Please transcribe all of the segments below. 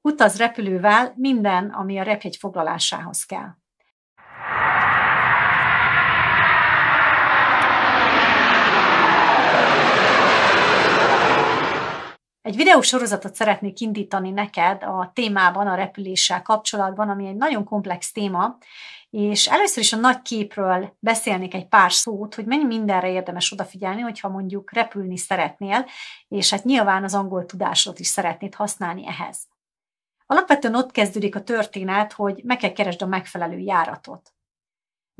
Utaz repülővel minden, ami a repjegy foglalásához kell. Egy videósorozatot szeretnék indítani neked a témában, a repüléssel kapcsolatban, ami egy nagyon komplex téma, és először is a nagy képről beszélnék egy pár szót, hogy mennyi mindenre érdemes odafigyelni, hogyha mondjuk repülni szeretnél, és hát nyilván az angol tudásot is szeretnéd használni ehhez. Alapvetően ott kezdődik a történet, hogy meg kell keresd a megfelelő járatot.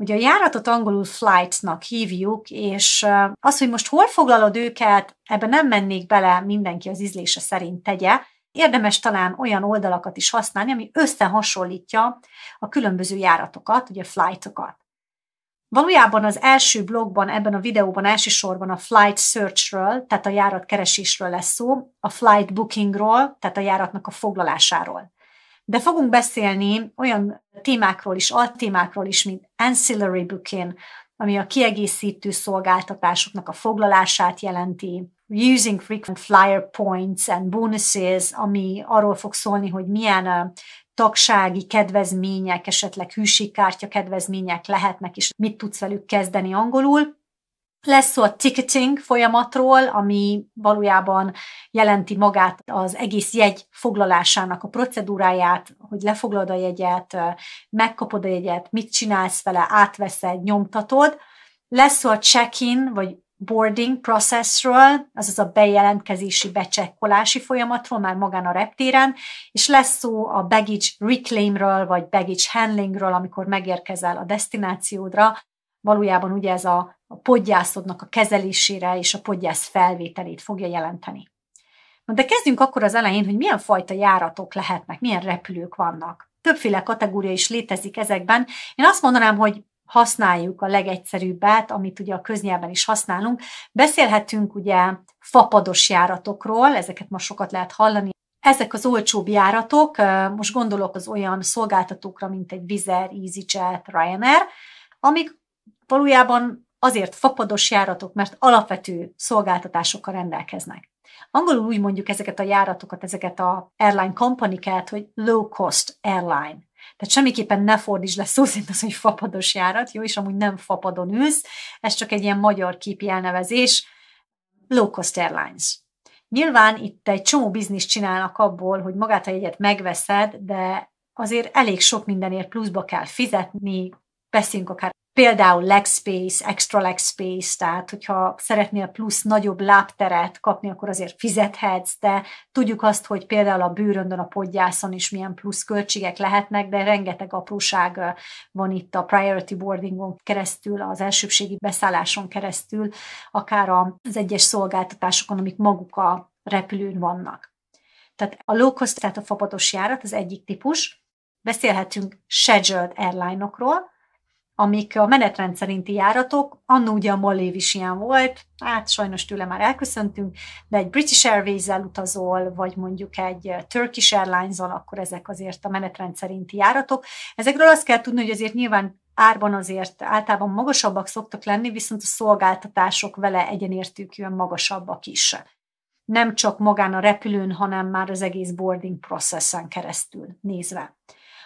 Ugye a járatot angolul flightsnak hívjuk, és az, hogy most hol foglalod őket, ebbe nem mennék bele, mindenki az ízlése szerint tegye. Érdemes talán olyan oldalakat is használni, ami összehasonlítja a különböző járatokat, ugye flightokat. Valójában az első blogban, ebben a videóban elsősorban a flight searchről, tehát a járatkeresésről lesz szó, a flight bookingról, tehát a járatnak a foglalásáról. De fogunk beszélni olyan témákról is, altémákról is, mint ancillary booking, ami a kiegészítő szolgáltatásoknak a foglalását jelenti, using frequent flyer points and bonuses, ami arról fog szólni, hogy milyen tagsági kedvezmények, esetleg hűségkártya kedvezmények lehetnek, és mit tudsz velük kezdeni angolul. Lesz szó a ticketing folyamatról, ami valójában jelenti magát az egész jegy foglalásának a procedúráját, hogy lefoglalod a jegyet, megkapod a jegyet, mit csinálsz vele, átveszed, nyomtatod. Lesz szó a check-in, vagy boarding processről, azaz a bejelentkezési, becsekkolási folyamatról, már magán a reptéren, és lesz szó a baggage reclaimről, vagy baggage handlingről, amikor megérkezel a destinációdra. Valójában ugye ez a, a podgyászodnak a kezelésére és a podgyász felvételét fogja jelenteni. Na de kezdjünk akkor az elején, hogy milyen fajta járatok lehetnek, milyen repülők vannak. Többféle kategória is létezik ezekben. Én azt mondanám, hogy használjuk a legegyszerűbbet, amit ugye a köznyelben is használunk. Beszélhetünk ugye fapados járatokról, ezeket most sokat lehet hallani. Ezek az olcsóbb járatok, most gondolok az olyan szolgáltatókra, mint egy Vizer, EasyJet, Ryanair, amik valójában azért fapados járatok, mert alapvető szolgáltatásokkal rendelkeznek. Angolul úgy mondjuk ezeket a járatokat, ezeket a airline company hogy low cost airline tehát semmiképpen ne fordíts le szó szerint az, hogy fapados járat, jó, és amúgy nem fapadon ülsz, ez csak egy ilyen magyar képi elnevezés, low cost airlines. Nyilván itt egy csomó biznisz csinálnak abból, hogy magát a jegyet megveszed, de azért elég sok mindenért pluszba kell fizetni, beszéljünk akár Például leg space, extra leg space, tehát hogyha szeretnél plusz nagyobb lábteret kapni, akkor azért fizethetsz, de tudjuk azt, hogy például a bőröndön, a podgyászon is milyen plusz költségek lehetnek, de rengeteg apróság van itt a priority boardingon keresztül, az elsőbségi beszálláson keresztül, akár az egyes szolgáltatásokon, amik maguk a repülőn vannak. Tehát a low cost, tehát a fapatos járat az egyik típus. Beszélhetünk scheduled airline-okról, amik a menetrend szerinti járatok, annó ugye a Mollév is ilyen volt, hát sajnos tőle már elköszöntünk, de egy British Airways-el utazol, vagy mondjuk egy Turkish Airlines-al, akkor ezek azért a menetrend szerinti járatok. Ezekről azt kell tudni, hogy azért nyilván árban azért általában magasabbak szoktak lenni, viszont a szolgáltatások vele egyenértékűen magasabbak is. Nem csak magán a repülőn, hanem már az egész boarding processen keresztül nézve.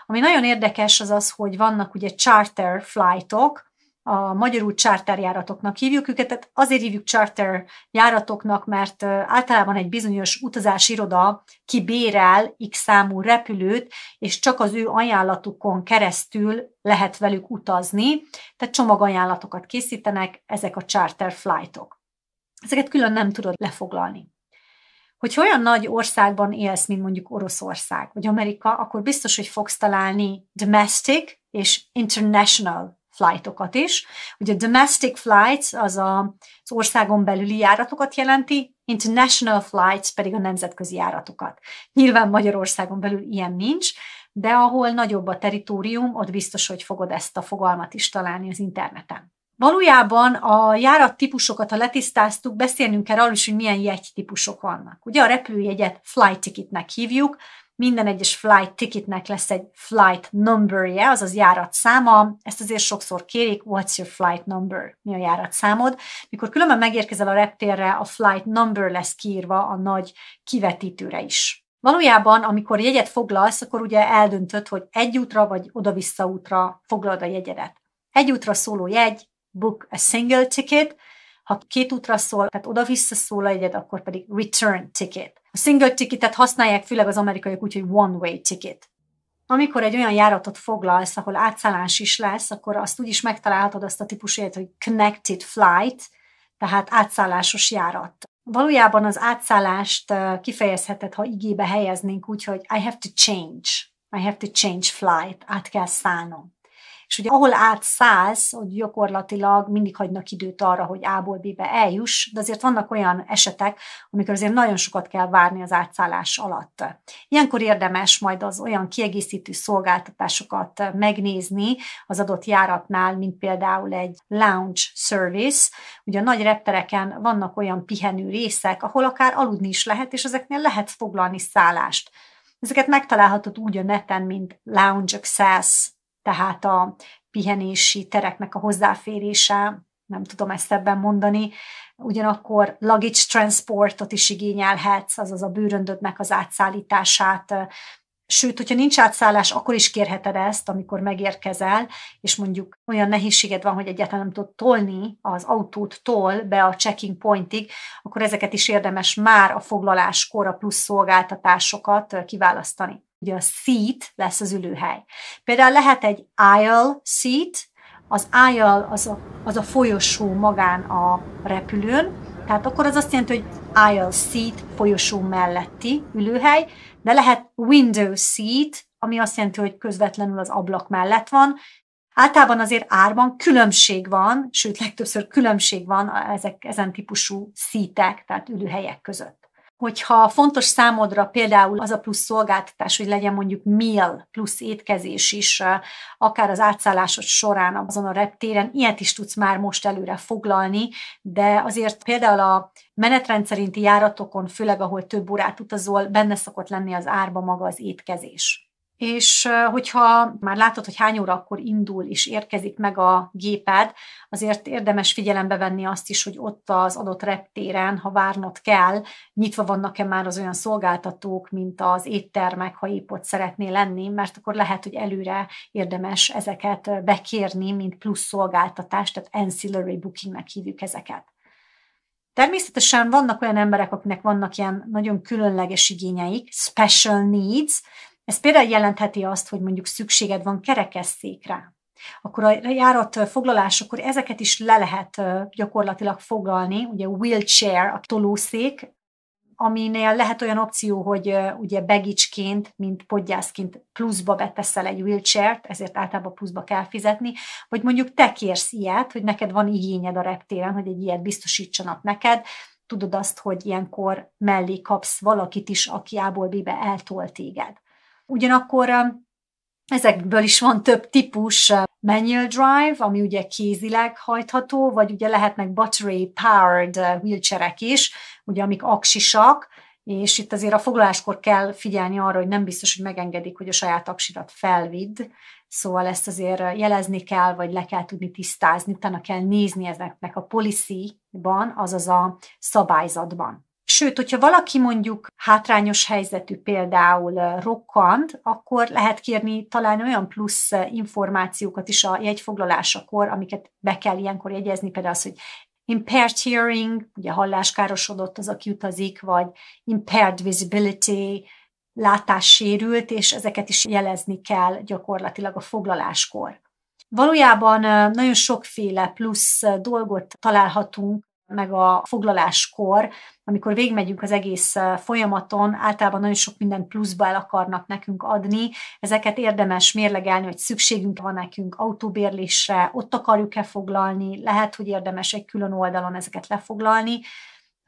Ami nagyon érdekes az az, hogy vannak ugye charter flightok, a magyarul charter járatoknak hívjuk őket, tehát azért hívjuk charter járatoknak, mert általában egy bizonyos utazási iroda kibérel x számú repülőt, és csak az ő ajánlatukon keresztül lehet velük utazni, tehát csomagajánlatokat készítenek ezek a charter flightok. Ezeket külön nem tudod lefoglalni hogy olyan nagy országban élsz, mint mondjuk Oroszország, vagy Amerika, akkor biztos, hogy fogsz találni domestic és international flightokat is. Ugye a domestic flights az a, az országon belüli járatokat jelenti, international flights pedig a nemzetközi járatokat. Nyilván Magyarországon belül ilyen nincs, de ahol nagyobb a teritorium, ott biztos, hogy fogod ezt a fogalmat is találni az interneten. Valójában a járat típusokat, ha letisztáztuk, beszélnünk kell arról is, hogy milyen jegytípusok vannak. Ugye a repülőjegyet flight ticketnek hívjuk, minden egyes flight ticketnek lesz egy flight number-je, azaz járat száma. Ezt azért sokszor kérik, what's your flight number? Mi a járat számod? Mikor különben megérkezel a reptérre, a flight number lesz kiírva a nagy kivetítőre is. Valójában, amikor jegyet foglalsz, akkor ugye eldöntöd, hogy egy útra vagy oda-vissza útra foglalod a jegyedet. Egy útra szóló jegy book a single ticket, ha két útra szól, tehát oda-vissza szól egyet, akkor pedig return ticket. A single ticketet használják főleg az amerikaiak úgy, hogy one-way ticket. Amikor egy olyan járatot foglalsz, ahol átszállás is lesz, akkor azt úgy is megtalálhatod azt a típusét, hogy connected flight, tehát átszállásos járat. Valójában az átszállást kifejezheted, ha igébe helyeznénk úgy, hogy I have to change, I have to change flight, át kell szállnom. És ugye ahol átszállsz, hogy gyakorlatilag mindig hagynak időt arra, hogy A-ból B-be eljuss, de azért vannak olyan esetek, amikor azért nagyon sokat kell várni az átszállás alatt. Ilyenkor érdemes majd az olyan kiegészítő szolgáltatásokat megnézni az adott járatnál, mint például egy lounge service. Ugye a nagy reptereken vannak olyan pihenő részek, ahol akár aludni is lehet, és ezeknél lehet foglalni szállást. Ezeket megtalálhatod úgy a neten, mint Lounge Access, tehát a pihenési tereknek a hozzáférése, nem tudom ezt ebben mondani, ugyanakkor luggage transportot is igényelhetsz, azaz a bőröndödnek az átszállítását, Sőt, hogyha nincs átszállás, akkor is kérheted ezt, amikor megérkezel, és mondjuk olyan nehézséged van, hogy egyáltalán nem tudod tolni az autót tol be a checking pointig, akkor ezeket is érdemes már a foglaláskor a plusz szolgáltatásokat kiválasztani ugye a seat lesz az ülőhely. Például lehet egy aisle seat, az aisle az a, az a folyosó magán a repülőn, tehát akkor az azt jelenti, hogy aisle seat, folyosó melletti ülőhely, de lehet window seat, ami azt jelenti, hogy közvetlenül az ablak mellett van. Általában azért árban különbség van, sőt legtöbbször különbség van ezek, ezen típusú szítek, tehát ülőhelyek között hogyha fontos számodra például az a plusz szolgáltatás, hogy legyen mondjuk meal plusz étkezés is, akár az átszállásod során azon a reptéren, ilyet is tudsz már most előre foglalni, de azért például a menetrendszerinti járatokon, főleg ahol több órát utazol, benne szokott lenni az árba maga az étkezés és hogyha már látod, hogy hány óra akkor indul és érkezik meg a géped, azért érdemes figyelembe venni azt is, hogy ott az adott reptéren, ha várnod kell, nyitva vannak-e már az olyan szolgáltatók, mint az éttermek, ha épp ott szeretnél lenni, mert akkor lehet, hogy előre érdemes ezeket bekérni, mint plusz szolgáltatást, tehát ancillary bookingnek hívjuk ezeket. Természetesen vannak olyan emberek, akinek vannak ilyen nagyon különleges igényeik, special needs, ez például jelentheti azt, hogy mondjuk szükséged van kerekesszékre, akkor a járat foglalásokor ezeket is le lehet gyakorlatilag foglalni, ugye wheelchair, a tolószék, aminél lehet olyan opció, hogy ugye begicsként, mint podgyászként pluszba beteszel egy wheelchair-t, ezért általában pluszba kell fizetni, vagy mondjuk te kérsz ilyet, hogy neked van igényed a reptéren, hogy egy ilyet biztosítsanak neked, tudod azt, hogy ilyenkor mellé kapsz valakit is, aki ából bibe eltolt téged. Ugyanakkor ezekből is van több típus manual drive, ami ugye kézileg hajtható, vagy ugye lehetnek battery powered wheelchairek is, ugye amik aksisak, és itt azért a foglaláskor kell figyelni arra, hogy nem biztos, hogy megengedik, hogy a saját aksidat felvidd, szóval ezt azért jelezni kell, vagy le kell tudni tisztázni, utána kell nézni ezeknek a policy-ban, azaz a szabályzatban. Sőt, hogyha valaki mondjuk hátrányos helyzetű, például rokkant, akkor lehet kérni talán olyan plusz információkat is a jegyfoglalásakor, amiket be kell ilyenkor jegyezni, például az, hogy impaired hearing, ugye halláskárosodott az, aki utazik, vagy impaired visibility, látássérült, és ezeket is jelezni kell gyakorlatilag a foglaláskor. Valójában nagyon sokféle plusz dolgot találhatunk meg a foglaláskor, amikor végigmegyünk az egész folyamaton, általában nagyon sok mindent pluszba el akarnak nekünk adni, ezeket érdemes mérlegelni, hogy szükségünk van nekünk autóbérlésre, ott akarjuk-e foglalni, lehet, hogy érdemes egy külön oldalon ezeket lefoglalni,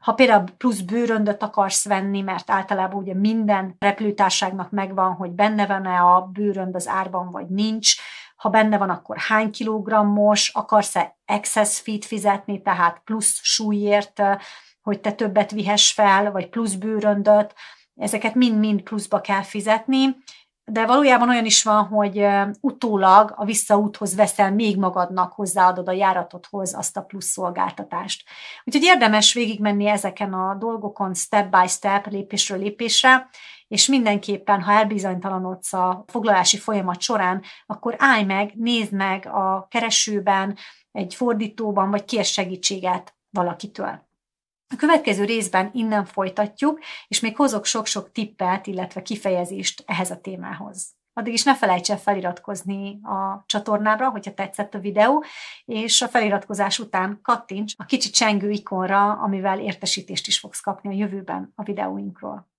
ha például plusz bőröndöt akarsz venni, mert általában ugye minden repülőtárságnak megvan, hogy benne van-e a bőrönd az árban, vagy nincs, ha benne van, akkor hány kilogrammos, akarsz-e excess fit fizetni, tehát plusz súlyért, eh, hogy te többet vihess fel, vagy plusz bőröndöt, ezeket mind-mind pluszba kell fizetni, de valójában olyan is van, hogy eh, utólag a visszaúthoz veszel, még magadnak hozzáadod a járatodhoz azt a plusz szolgáltatást. Úgyhogy érdemes végigmenni ezeken a dolgokon step by step, lépésről lépésre, és mindenképpen, ha elbizonytalanodsz a foglalási folyamat során, akkor állj meg, nézd meg a keresőben, egy fordítóban, vagy kér segítséget valakitől. A következő részben innen folytatjuk, és még hozok sok-sok tippet, illetve kifejezést ehhez a témához. Addig is ne felejts el feliratkozni a csatornámra, hogyha tetszett a videó, és a feliratkozás után kattints a kicsi csengő ikonra, amivel értesítést is fogsz kapni a jövőben a videóinkról.